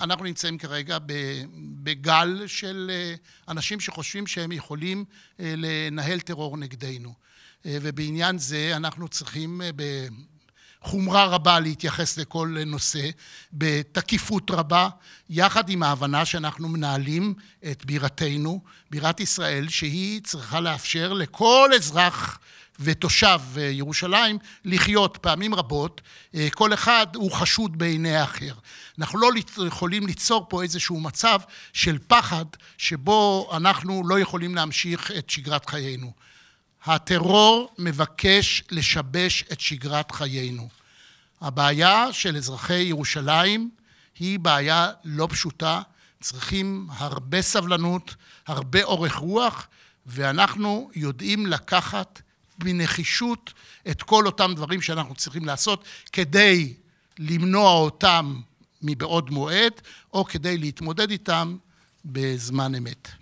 אנחנו נמצאים כרגע בגל של אה, אנשים שחושבים שהם יכולים אה, לנהל טרור נגדנו. אה, ובעניין זה אנחנו צריכים בחומרה רבה להתייחס לכל נושא, בתקיפות רבה, יחד עם ההבנה שאנחנו מנהלים את בירתנו, בירת ישראל, שהיא צריכה לאפשר לכל אזרח ותושב אה, ירושלים לחיות פעמים רבות, אה, כל אחד הוא חשוד בעיני האחר. אנחנו לא יכולים ליצור פה איזשהו מצב של פחד שבו אנחנו לא יכולים להמשיך את שגרת חיינו. הטרור מבקש לשבש את שגרת חיינו. הבעיה של אזרחי ירושלים היא בעיה לא פשוטה, צריכים הרבה סבלנות, הרבה אורך רוח, ואנחנו יודעים לקחת בנחישות את כל אותם דברים שאנחנו צריכים לעשות כדי למנוע אותם מבעוד מועד, או כדי להתמודד איתם בזמן אמת.